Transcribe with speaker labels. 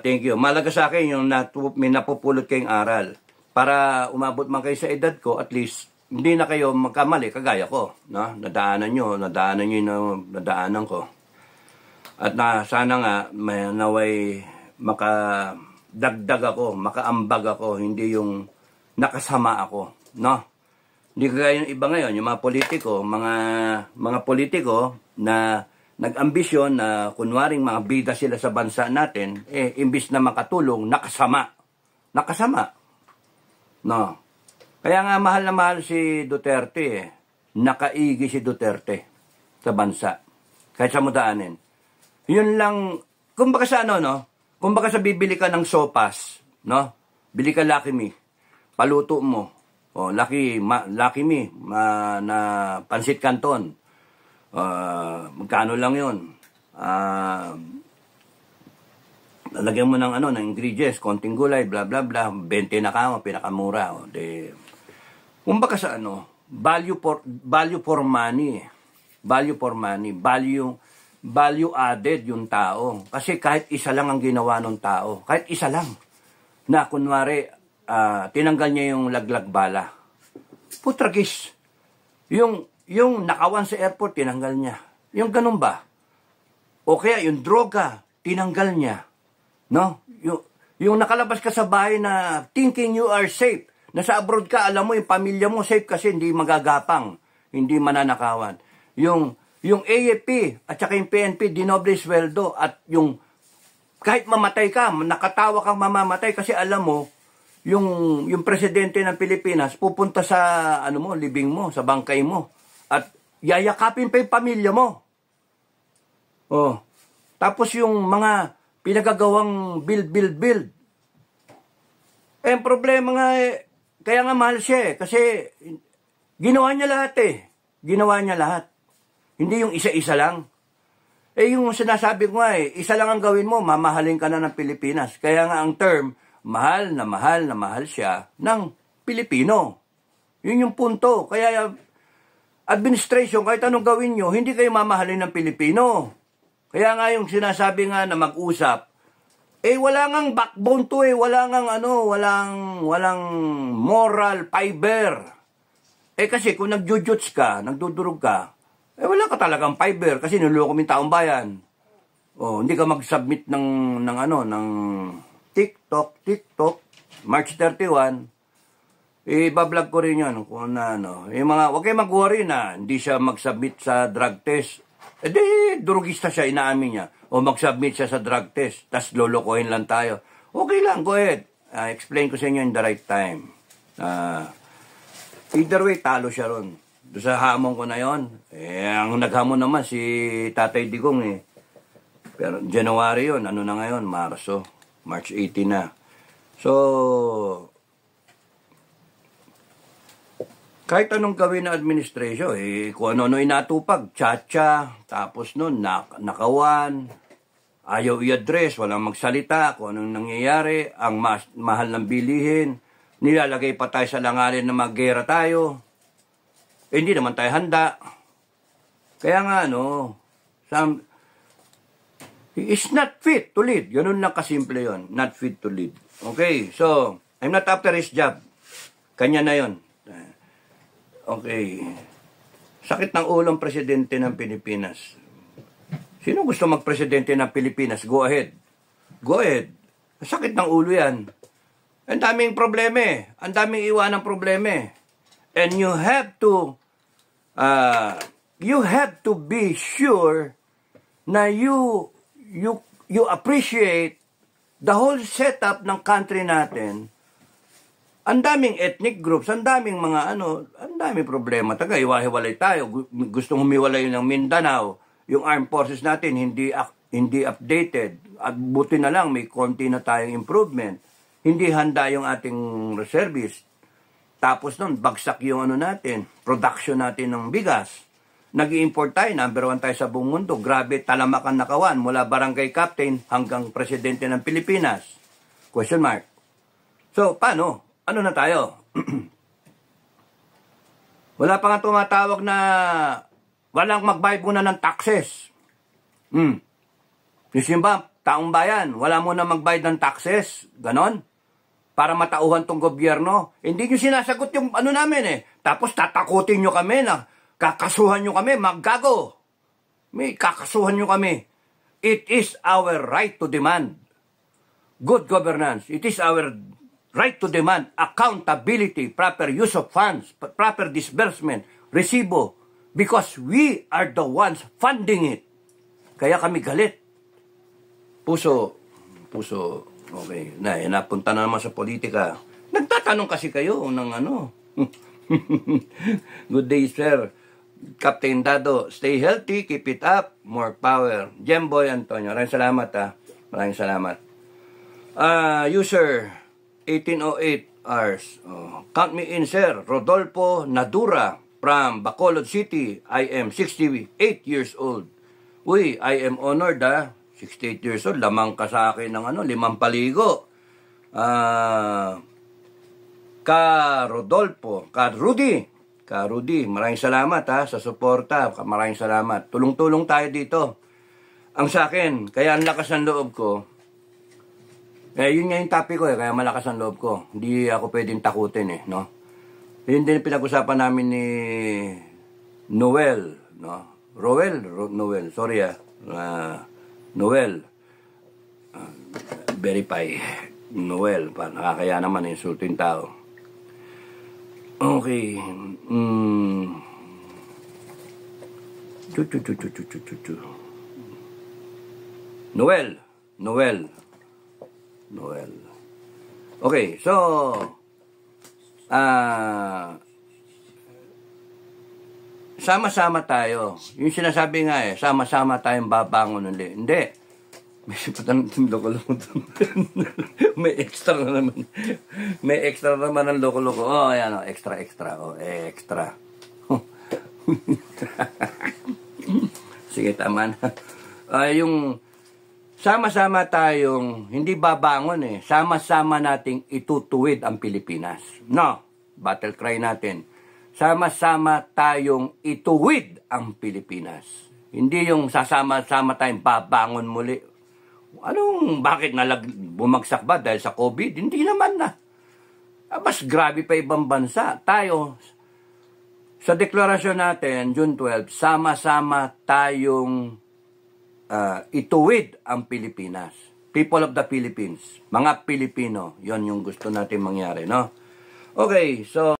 Speaker 1: Thank you. Malaga sa akin yung natu- may napupulot kayong aral. Para umabot man kayo sa edad ko, at least hindi na kayo magkamali kagaya ko. No? Nadaanan nyo, nadaanan nyo yung nadaanan ko. At na, sana nga may naway makadagdag ako, makaambag ako, hindi yung nakasama ako. No? Hindi kagaya yung iba ngayon, yung mga politiko, mga, mga politiko na nag-ambisyon na kunwaring mga bida sila sa bansa natin, eh, imbis na makatulong, nakasama. Nakasama. No. Kaya nga mahal na mahal si Duterte eh. Nakaigi si Duterte sa bansa. Kahit sa mudaanin. Yun lang, kumbaga sa ano, no? Kumbaga sa bibili ka ng sopas, no? Bili ka Lucky Me. Paluto mo. O, oh, Lucky, ma, Lucky Me, ma, na pansit kanton Uh, magkano lang yun? Uh, lalagyan mo ng ano, ng ingredients, konting gulay, bla bla bla, 20 na kamo, pinakamura. O, oh, de, kumbaga sa ano, value for, value for money. Value for money. Value, value added yung tao. Kasi kahit isa lang ang ginawa ng tao. Kahit isa lang. Na kunwari, uh, tinanggal niya yung laglag bala. Putragis. Yung yung nakawan sa airport, tinanggal niya. Yung ganun ba? O kaya yung droga, tinanggal niya. No? Yung, yung nakalabas ka sa bahay na thinking you are safe. Nasa abroad ka, alam mo yung pamilya mo safe kasi hindi magagapang, hindi mananakawan. Yung yung AFP at saka yung PNP dinoble sweldo at yung kahit mamatay ka, nakatawa kang mamamatay kasi alam mo yung yung presidente ng Pilipinas pupunta sa ano mo, libing mo, sa bangkay mo. Yayakapin pa yung pamilya mo. Oh. Tapos yung mga pinagagawang build, build, build. Eh, problema nga eh, kaya nga mahal siya eh, kasi ginawa niya lahat eh. Ginawa niya lahat. Hindi yung isa-isa lang. Eh, yung sinasabi ko nga eh, isa lang ang gawin mo, mamahalin ka na ng Pilipinas. Kaya nga ang term, mahal na mahal na mahal siya ng Pilipino. Yun yung punto. Kaya administration, kahit anong gawin nyo, hindi kayo mamahalin ng Pilipino. Kaya nga yung sinasabi nga na mag-usap, eh wala ngang backbone to eh, wala ngang ano, walang, walang moral fiber. Eh kasi kung nagjujuts ka, nagdudurog ka, eh wala ka talagang fiber kasi niloko mo taong bayan. Oh, hindi ka mag-submit ng, ng ano, ng TikTok, TikTok, March 31, Ibablog ko rin yun kung na, ano, ano. Yung mga, huwag kayo magkuha rin na ah. hindi siya mag-submit sa drug test. Eh di, durugista siya, inaamin niya. O mag-submit siya sa drug test, tas lolokohin lang tayo. Okay lang, go ahead. Uh, explain ko sa inyo in the right time. Uh, either way, talo siya ron. Doon sa hamon ko na yon, eh, ang naghamon naman si Tatay Digong eh. Pero January yon ano na ngayon, Marso. March 18 na. So, kahit anong gawin ng administration, eh, kung ano-ano inatupag, tsa-tsa, tapos nun, nak nakawan, ayaw i-address, walang magsalita, kung anong nangyayari, ang mas, mahal ng bilihin, nilalagay pa tayo sa langarin na maggera tayo, eh, hindi naman tayo handa. Kaya nga, no, some, he is not fit to lead. Ganun lang kasimple yon Not fit to lead. Okay, so, I'm not after his job. Kanya na yon Okay. Sakit ng ulo ang presidente ng Pilipinas. Sino gusto magpresidente ng Pilipinas? Go ahead. Go ahead. Sakit ng ulo yan. Ang daming problema eh. Ang daming iwan ng problema eh. And you have to, uh, you have to be sure na you, you, you appreciate the whole setup ng country natin ang daming ethnic groups, ang daming mga ano, ang daming problema. Taga, iwahiwalay tayo. Gustong humiwalay ng Mindanao. Yung armed forces natin, hindi, hindi updated. At buti na lang, may konti na tayong improvement. Hindi handa yung ating reservist. Tapos nun, bagsak yung ano natin, production natin ng bigas. nag import tayo, number one tayo sa buong mundo. Grabe, talamakan nakawan mula barangay captain hanggang presidente ng Pilipinas. Question mark. So, paano? ano na tayo? Wala pa nga tumatawag na walang magbayad muna ng taxes. Hmm. Yung ba, taong bayan, wala muna magbayad ng taxes. Ganon. Para matauhan tong gobyerno. Hindi nyo sinasagot yung ano namin eh. Tapos tatakutin nyo kami na kakasuhan nyo kami, maggago. May kakasuhan nyo kami. It is our right to demand good governance. It is our right to demand accountability, proper use of funds, proper disbursement, resibo, because we are the ones funding it. Kaya kami galit. Puso, puso, okay, na, eh, napunta na naman sa politika. Nagtatanong kasi kayo ng ano. Good day, sir. Captain Dado, stay healthy, keep it up, more power. Jemboy Antonio, maraming salamat ha. Ah. Maraming salamat. Uh, ah, user, 1808 hours. Oh. Count me in, sir. Rodolfo Nadura from Bacolod City. I am 68 years old. Uy, I am honored ah. 68 years old. Lamang ka sa akin ng ano, limang paligo. Ah, ka Rodolfo, ka Rudy. Ka Rudy, maraming salamat ha ah, sa suporta. Maraming salamat. Tulong-tulong tayo dito. Ang sa akin, kaya ang lakas ng loob ko, eh, yun nga yung topic ko eh, kaya malakas ang loob ko. Hindi ako pwedeng takutin eh, no? Yun din pinag-usapan namin ni Noel, no? Roel, Ro Noel, sorry ah. Uh, Noel. Uh, ah, verify. Noel, pa, nakakaya naman, insulto yung tao. Okay. Mm. Chu, chu, chu, chu, chu, chu, chu. Noel, Noel, Noel. Okay, so, ah, sama-sama tayo. Yung sinasabi nga eh, sama-sama tayong babangon ulit. Hindi. May sipatan ng loko May extra na naman. May extra naman ng loko-loko. Oh, ayan oh, extra, extra. Oh, extra. Sige, tama na. Uh, yung sama-sama tayong hindi babangon eh. Sama-sama nating itutuwid ang Pilipinas. No, battle cry natin. Sama-sama tayong ituwid ang Pilipinas. Hindi yung sasama-sama tayong babangon muli. Anong bakit nalag bumagsak ba dahil sa COVID? Hindi naman na. Ah, mas grabe pa ibang bansa. Tayo sa deklarasyon natin June 12, sama-sama tayong uh, ituwid ang Pilipinas. People of the Philippines, mga Pilipino, yon yung gusto nating mangyari, no? Okay, so...